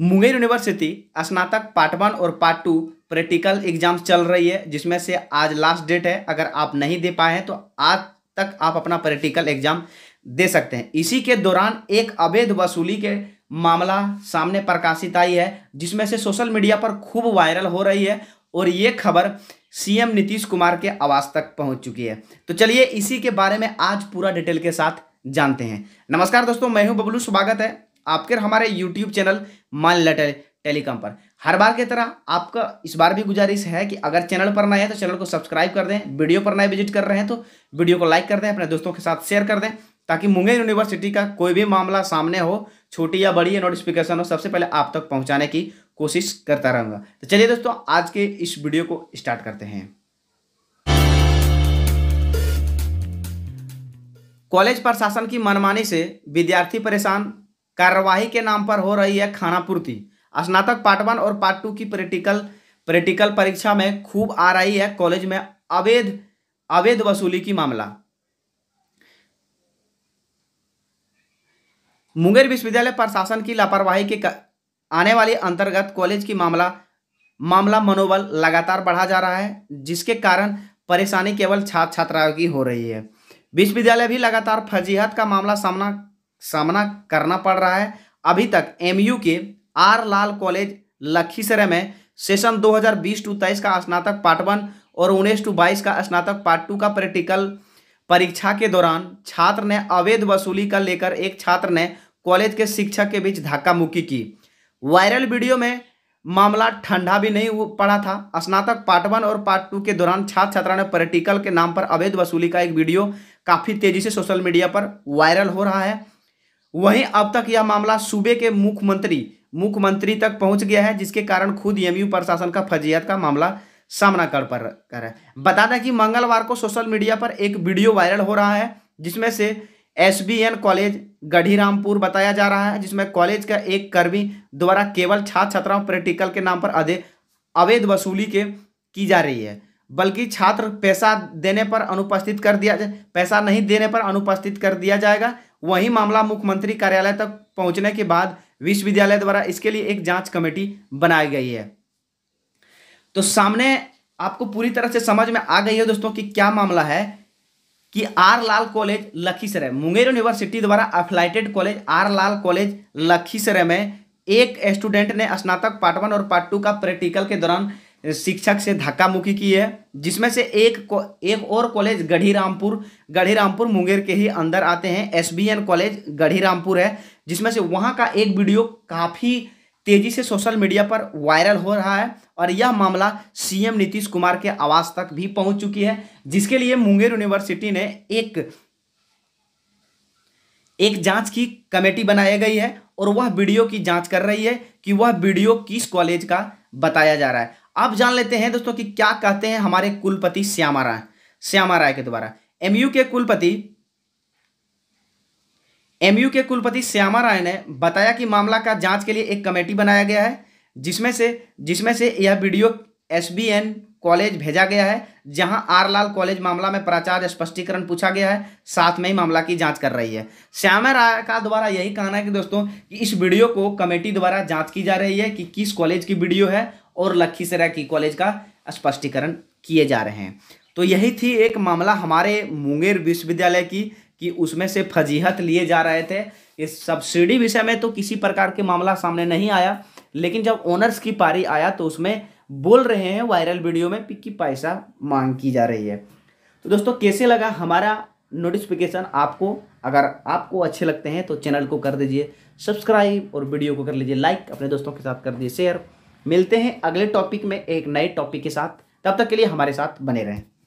Munger university स्नातक part one और part two practical exam चल रही है जिसमें से आज लास्ट डेट है अगर आप नहीं दे पाए हैं तो आज तक आप अपना प्रैक्टिकल एग्जाम दे सकते हैं इसी के दौरान एक अवैध वसूली के मामला सामने प्रकाशित आई है जिसमें से सोशल मीडिया पर खूब वायरल हो रही है और ये खबर सीएम नीतीश कुमार के आवास तक पहुंच चुकी है तो चलिए इसी के बारे में आज पूरा डिटेल के साथ जानते हैं नमस्कार दोस्तों मैं हूं बबलू स्वागत है आपके हमारे यूट्यूब चैनल मान ला टेल, टेलीकॉम पर हर बार की तरह आपका इस बार भी गुजारिश है कि अगर चैनल पर नए हैं तो चैनल को सब्सक्राइब कर दें वीडियो पर नए विजिट कर रहे हैं तो वीडियो को लाइक कर दें अपने दोस्तों के साथ शेयर कर दें ताकि मुंगेर यूनिवर्सिटी का कोई भी मामला सामने हो छोटी या बड़ी या नोटिफिकेशन हो सबसे पहले आप तक पहुँचाने की कोशिश करता रहूँगा तो चलिए दोस्तों आज के इस वीडियो को स्टार्ट करते हैं कॉलेज प्रशासन की मनमानी से विद्यार्थी परेशान कार्यवाही के नाम पर हो रही है खानापूर्ति स्नातक पार्ट वन और पार्ट टू की प्रैक्टिकल प्रैक्टिकल परीक्षा में खूब आ रही है कॉलेज में अवैध अवैध वसूली की मामला मुंगेर विश्वविद्यालय प्रशासन की लापरवाही के आने वाली अंतर्गत कॉलेज की मामला मामला मनोबल लगातार बढ़ा जा रहा है जिसके कारण परेशानी केवल छात्र छात्राओं की हो रही है विश्वविद्यालय भी लगातार फजीहत का मामला सामना सामना करना पड़ रहा है अभी तक एमयू के आर लाल कॉलेज लखीसराय में सेशन 2020 टू तेईस का स्नातक पार्ट वन और उन्नीस टू बाईस का स्नातक पार्ट टू का प्रैक्टिकल परीक्षा के दौरान छात्र ने अवैध वसूली का लेकर एक छात्र ने कॉलेज के शिक्षक के बीच धक्का मुक्की की वायरल वीडियो में मामला ठंडा भी नहीं पड़ा था स्नातक पार्ट वन और पार्ट टू के दौरान छात्र छात्रा ने प्रैक्टिकल के नाम पर अवैध वसूली का एक वीडियो काफ़ी तेजी से सोशल मीडिया पर वायरल हो रहा है वहीं अब तक यह मामला सूबे के मुख्यमंत्री मुख्यमंत्री तक पहुंच गया है जिसके कारण खुद एमयू प्रशासन का फजीहत का मामला सामना कर पर कर है बता दें कि मंगलवार को सोशल मीडिया पर एक वीडियो वायरल हो रहा है जिसमें से एस कॉलेज गढ़ीरामपुर बताया जा रहा है जिसमें कॉलेज का एक कर्मी द्वारा केवल छात्र छात्राओं प्रैक्टिकल के नाम पर अधे अवैध वसूली के की जा रही है बल्कि छात्र पैसा देने पर अनुपस्थित कर दिया जाए पैसा नहीं देने पर अनुपस्थित कर दिया जाएगा वही मामला मुख्यमंत्री कार्यालय तक पहुंचने के बाद विश्वविद्यालय द्वारा इसके लिए एक जांच कमेटी बनाई गई है तो सामने आपको पूरी तरह से समझ में आ गई है दोस्तों कि क्या मामला है कि R Lal college Lakhisarai Munger university द्वारा affiliated college R Lal college Lakhisarai में एक स्टूडेंट ने स्नातक पार्ट वन और पार्ट टू का प्रैक्टिकल के दौरान शिक्षक से धक्का मुक्की की है जिसमें से एक एक और कॉलेज गढ़ी रामपुर गढ़ी रामपुर मुंगेर के ही अंदर आते हैं S B N college Garhi Rampur है जिसमें से वहाँ का एक वीडियो काफ़ी तेजी से सोशल मीडिया पर वायरल हो रहा है और यह मामला सीएम नीतीश कुमार के आवास तक भी पहुंच चुकी है जिसके लिए मुंगेर यूनिवर्सिटी ने एक एक जांच की कमेटी बनाई गई है और वह वीडियो की जांच कर रही है कि वह वीडियो किस कॉलेज का बताया जा रहा है अब जान लेते हैं दोस्तों कि क्या कहते हैं हमारे कुलपति श्यामा राय श्यामा राय के द्वारा एमयू के कुलपति एमयू के कुलपति श्यामा राय ने बताया कि मामला का जांच के लिए एक कमेटी बनाया गया है जिसमें से जिसमें से यह वीडियो एस कॉलेज भेजा गया है जहां आरलाल कॉलेज मामला में प्राचार्य स्पष्टीकरण पूछा गया है साथ में ही मामला की जांच कर रही है श्यामा राय का द्वारा यही कहना है कि दोस्तों कि इस वीडियो को कमेटी द्वारा जांच की जा रही है कि किस कॉलेज की वीडियो है और लखीसराय की कॉलेज का स्पष्टीकरण किए जा रहे हैं तो यही थी एक मामला हमारे मुंगेर विश्वविद्यालय की कि उसमें से फजीहत लिए जा रहे थे इस सब्सिडी विषय में तो किसी प्रकार के मामला सामने नहीं आया लेकिन जब ओनर्स की पारी आया तो उसमें बोल रहे हैं वायरल वीडियो में कि पैसा मांग की जा रही है तो दोस्तों कैसे लगा हमारा नोटिफिकेशन आपको अगर आपको अच्छे लगते हैं तो चैनल को कर दीजिए सब्सक्राइब और वीडियो को कर लीजिए लाइक अपने दोस्तों के साथ कर दीजिए शेयर मिलते हैं अगले टॉपिक में एक नए टॉपिक के साथ तब तक के लिए हमारे साथ बने रहें